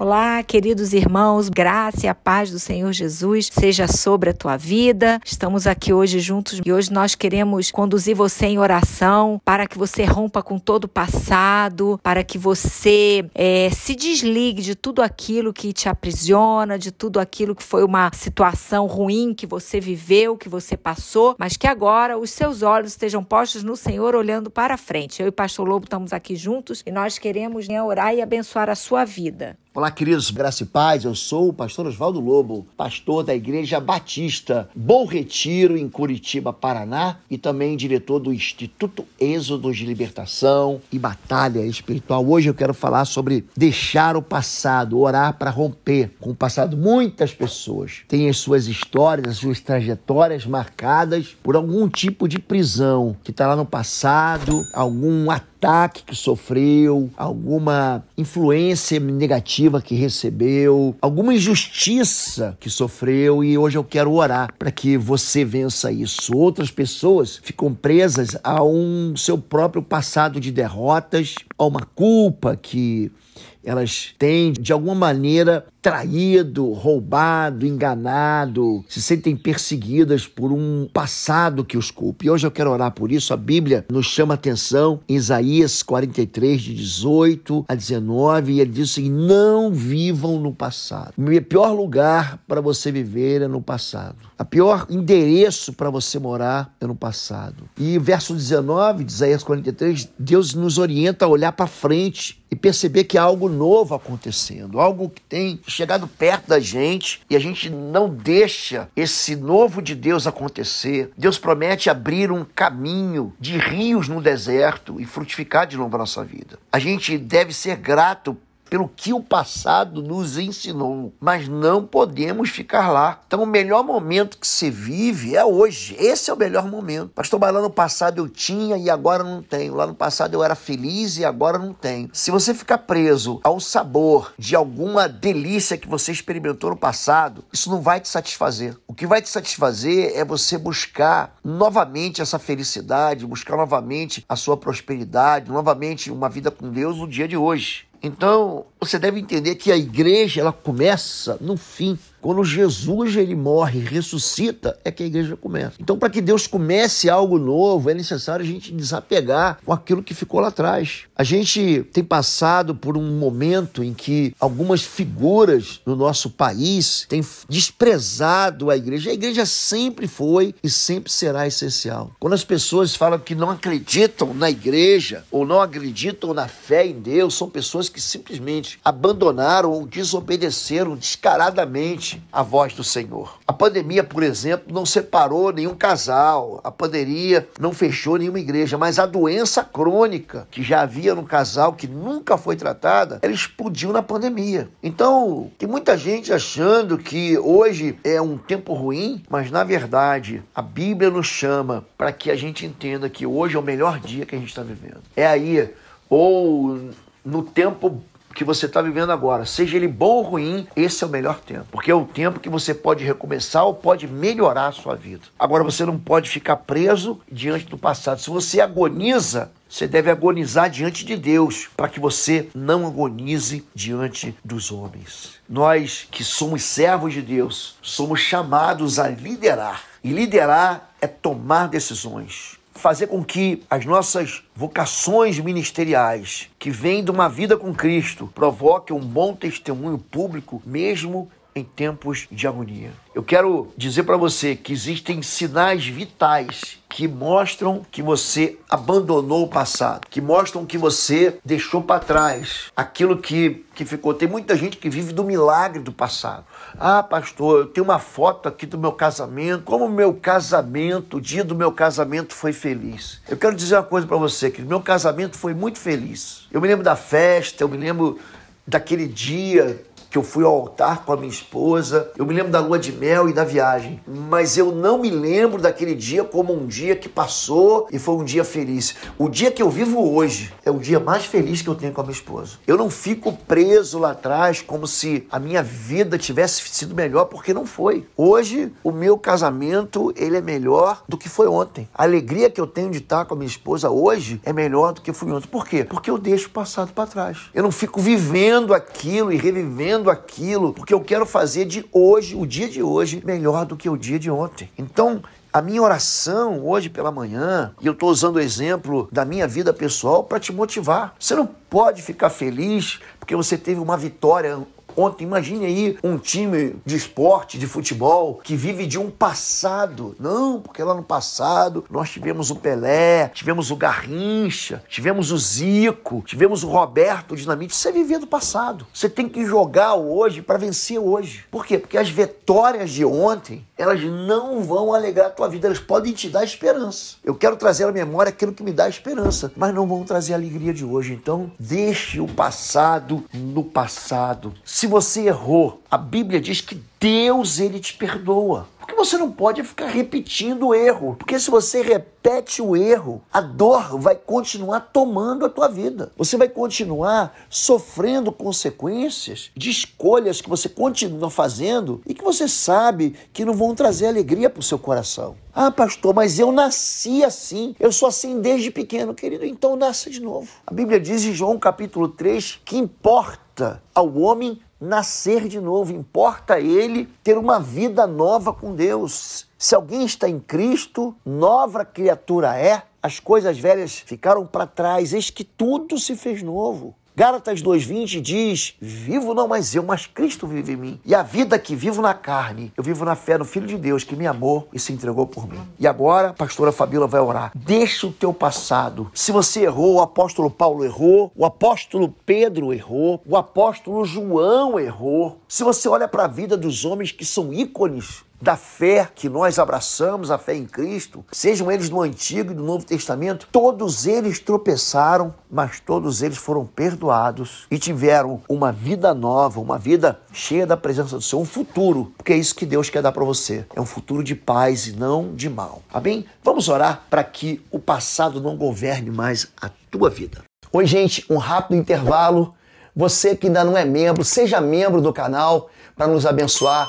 Olá, queridos irmãos, graça e a paz do Senhor Jesus seja sobre a tua vida. Estamos aqui hoje juntos e hoje nós queremos conduzir você em oração para que você rompa com todo o passado, para que você é, se desligue de tudo aquilo que te aprisiona, de tudo aquilo que foi uma situação ruim que você viveu, que você passou, mas que agora os seus olhos estejam postos no Senhor olhando para frente. Eu e Pastor Lobo estamos aqui juntos e nós queremos né, orar e abençoar a sua vida. Olá, queridos, graça e paz. Eu sou o pastor Oswaldo Lobo, pastor da Igreja Batista Bom Retiro, em Curitiba, Paraná, e também diretor do Instituto Êxodos de Libertação e Batalha Espiritual. Hoje eu quero falar sobre deixar o passado, orar para romper com o passado. Muitas pessoas têm as suas histórias, as suas trajetórias marcadas por algum tipo de prisão que está lá no passado, algum ataque ataque que sofreu, alguma influência negativa que recebeu, alguma injustiça que sofreu e hoje eu quero orar para que você vença isso. Outras pessoas ficam presas a um seu próprio passado de derrotas, a uma culpa que elas têm de alguma maneira traído, roubado, enganado, se sentem perseguidas por um passado que os culpe. E hoje eu quero orar por isso. A Bíblia nos chama atenção em Isaías 43, de 18 a 19, e ele diz assim: Não vivam no passado. O pior lugar para você viver é no passado. A pior endereço para você morar é no passado. E verso 19 de Isaías 43, Deus nos orienta a olhar para frente e perceber que há algo novo acontecendo, algo que tem chegado perto da gente e a gente não deixa esse novo de Deus acontecer. Deus promete abrir um caminho de rios no deserto e frutificar de novo a nossa vida. A gente deve ser grato pelo que o passado nos ensinou. Mas não podemos ficar lá. Então, o melhor momento que se vive é hoje. Esse é o melhor momento. Pastor, mas lá no passado eu tinha e agora não tenho. Lá no passado eu era feliz e agora não tenho. Se você ficar preso ao sabor de alguma delícia que você experimentou no passado, isso não vai te satisfazer. O que vai te satisfazer é você buscar novamente essa felicidade, buscar novamente a sua prosperidade, novamente uma vida com Deus no dia de hoje. Então, você deve entender que a igreja, ela começa no fim quando Jesus ele morre, ressuscita, é que a igreja começa. Então, para que Deus comece algo novo, é necessário a gente desapegar com aquilo que ficou lá atrás. A gente tem passado por um momento em que algumas figuras no nosso país têm desprezado a igreja. A igreja sempre foi e sempre será essencial. Quando as pessoas falam que não acreditam na igreja ou não acreditam na fé em Deus, são pessoas que simplesmente abandonaram ou desobedeceram descaradamente ouvinte a voz do Senhor. A pandemia, por exemplo, não separou nenhum casal, a pandemia não fechou nenhuma igreja, mas a doença crônica que já havia no casal, que nunca foi tratada, ela explodiu na pandemia. Então, tem muita gente achando que hoje é um tempo ruim, mas na verdade, a Bíblia nos chama para que a gente entenda que hoje é o melhor dia que a gente está vivendo. É aí, ou no tempo que você está vivendo agora, seja ele bom ou ruim, esse é o melhor tempo. Porque é o tempo que você pode recomeçar ou pode melhorar a sua vida. Agora, você não pode ficar preso diante do passado. Se você agoniza, você deve agonizar diante de Deus, para que você não agonize diante dos homens. Nós que somos servos de Deus, somos chamados a liderar. E liderar é tomar decisões fazer com que as nossas vocações ministeriais, que vêm de uma vida com Cristo, provoquem um bom testemunho público, mesmo em tempos de agonia. Eu quero dizer para você que existem sinais vitais que mostram que você abandonou o passado, que mostram que você deixou para trás aquilo que, que ficou. Tem muita gente que vive do milagre do passado. Ah, pastor, eu tenho uma foto aqui do meu casamento, como o meu casamento, o dia do meu casamento foi feliz. Eu quero dizer uma coisa para você, que meu casamento foi muito feliz. Eu me lembro da festa, eu me lembro daquele dia eu fui ao altar com a minha esposa. Eu me lembro da lua de mel e da viagem, mas eu não me lembro daquele dia como um dia que passou e foi um dia feliz. O dia que eu vivo hoje é o dia mais feliz que eu tenho com a minha esposa. Eu não fico preso lá atrás como se a minha vida tivesse sido melhor porque não foi. Hoje o meu casamento ele é melhor do que foi ontem. A alegria que eu tenho de estar com a minha esposa hoje é melhor do que fui ontem. Por quê? Porque eu deixo o passado para trás. Eu não fico vivendo aquilo e revivendo aquilo, porque eu quero fazer de hoje, o dia de hoje, melhor do que o dia de ontem. Então, a minha oração hoje pela manhã, e eu estou usando o exemplo da minha vida pessoal para te motivar. Você não pode ficar feliz porque você teve uma vitória Ontem, imagine aí um time de esporte, de futebol, que vive de um passado. Não, porque lá no passado nós tivemos o Pelé, tivemos o Garrincha, tivemos o Zico, tivemos o Roberto o Dinamite. Você é vivia do passado. Você tem que jogar hoje para vencer hoje. Por quê? Porque as vitórias de ontem, elas não vão alegrar a tua vida, elas podem te dar esperança. Eu quero trazer à memória aquilo que me dá esperança, mas não vão trazer a alegria de hoje. Então, deixe o passado no passado. Se você errou, a Bíblia diz que Deus ele te perdoa. Porque você não pode ficar repetindo o erro, porque se você repete o erro, a dor vai continuar tomando a tua vida. Você vai continuar sofrendo consequências de escolhas que você continua fazendo e que você sabe que não vão trazer alegria para o seu coração. Ah, pastor, mas eu nasci assim. Eu sou assim desde pequeno, querido. Então nasça de novo. A Bíblia diz em João capítulo 3 que importa ao homem nascer de novo, importa ele ter uma vida nova com Deus. Se alguém está em Cristo, nova criatura é, as coisas velhas ficaram para trás, eis que tudo se fez novo. Gálatas 2,20 diz: Vivo não mais eu, mas Cristo vive em mim. E a vida que vivo na carne, eu vivo na fé no Filho de Deus que me amou e se entregou por mim. E agora, a pastora Fabíola vai orar. Deixa o teu passado. Se você errou, o apóstolo Paulo errou, o apóstolo Pedro errou, o apóstolo João errou. Se você olha para a vida dos homens que são ícones da fé que nós abraçamos, a fé em Cristo, sejam eles do Antigo e do Novo Testamento, todos eles tropeçaram, mas todos eles foram perdoados e tiveram uma vida nova, uma vida cheia da presença do Senhor, um futuro, porque é isso que Deus quer dar para você. É um futuro de paz e não de mal. Amém? Vamos orar para que o passado não governe mais a tua vida. Oi, gente, um rápido intervalo. Você que ainda não é membro, seja membro do canal para nos abençoar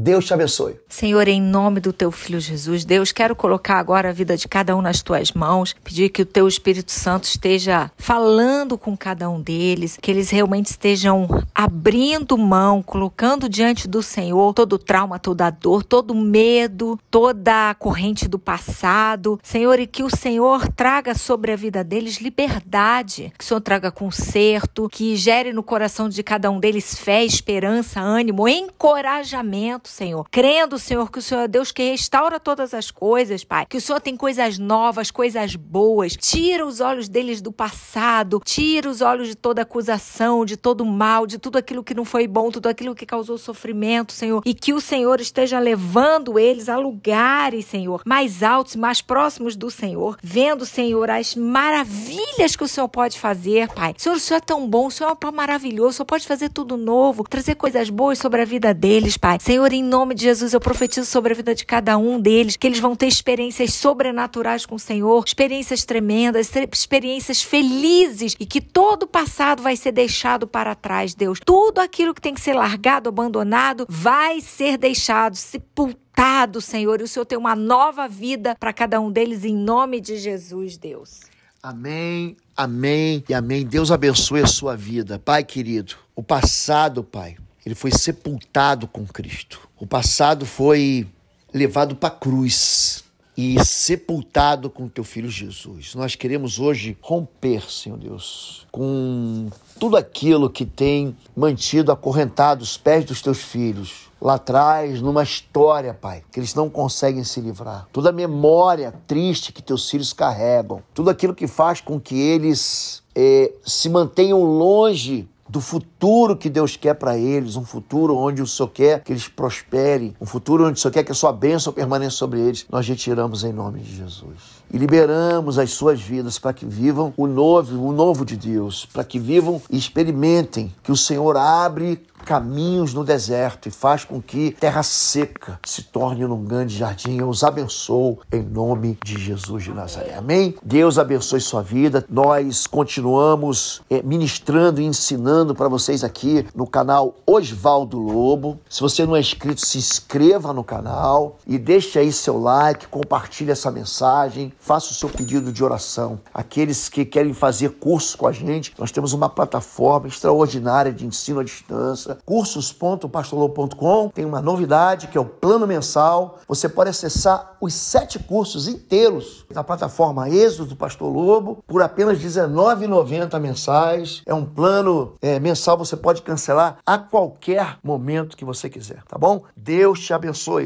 Deus te abençoe. Senhor, em nome do teu filho Jesus, Deus, quero colocar agora a vida de cada um nas tuas mãos, pedir que o teu Espírito Santo esteja falando com cada um deles, que eles realmente estejam abrindo mão, colocando diante do Senhor todo o trauma, toda a dor, todo o medo, toda a corrente do passado. Senhor, e que o Senhor traga sobre a vida deles liberdade, que o Senhor traga conserto, que gere no coração de cada um deles fé, esperança, ânimo, encorajamento. Senhor, crendo, Senhor, que o Senhor é Deus que restaura todas as coisas, Pai, que o Senhor tem coisas novas, coisas boas. Tira os olhos deles do passado, tira os olhos de toda acusação, de todo mal, de tudo aquilo que não foi bom, tudo aquilo que causou sofrimento, Senhor, e que o Senhor esteja levando eles a lugares, Senhor, mais altos, mais próximos do Senhor, vendo, Senhor, as maravilhas que o Senhor pode fazer, Pai. Senhor, o Senhor é tão bom, o Senhor é maravilhoso, o Senhor pode fazer tudo novo, trazer coisas boas sobre a vida deles, Pai. Senhor, em nome de Jesus, eu profetizo sobre a vida de cada um deles, que eles vão ter experiências sobrenaturais com o Senhor, experiências tremendas, experiências felizes e que todo o passado vai ser deixado para trás, Deus. Tudo aquilo que tem que ser largado, abandonado, vai ser deixado, sepultado Senhor, e o Senhor tem uma nova vida para cada um deles, em nome de Jesus, Deus. Amém, amém e amém. Deus abençoe a sua vida, Pai querido. O passado, Pai, ele foi sepultado com Cristo. O passado foi levado para a cruz e sepultado com teu filho Jesus. Nós queremos hoje romper, Senhor Deus, com tudo aquilo que tem mantido acorrentado os pés dos teus filhos lá atrás, numa história, Pai, que eles não conseguem se livrar. Toda a memória triste que teus filhos carregam, tudo aquilo que faz com que eles eh, se mantenham longe do futuro que Deus quer para eles, um futuro onde o Senhor quer que eles prosperem, um futuro onde o Senhor quer que a sua bênção permaneça sobre eles, nós retiramos em nome de Jesus. E liberamos as suas vidas para que vivam o novo, o novo de Deus, para que vivam e experimentem que o Senhor abre caminhos no deserto e faz com que terra seca se torne num grande jardim. Eu os abençoo em nome de Jesus de Nazaré. Amém? Deus abençoe sua vida. Nós continuamos eh, ministrando e ensinando ensinando para vocês aqui no canal Osvaldo Lobo. Se você não é inscrito, se inscreva no canal e deixe aí seu like, compartilhe essa mensagem, faça o seu pedido de oração. Aqueles que querem fazer curso com a gente, nós temos uma plataforma extraordinária de ensino à distância, cursos.pastorlobo.com. Tem uma novidade que é o plano mensal. Você pode acessar os sete cursos inteiros da plataforma Êxodo do Pastor Lobo por apenas R$19,90 mensais. É um plano é, é, mensal você pode cancelar a qualquer momento que você quiser, tá bom? Deus te abençoe.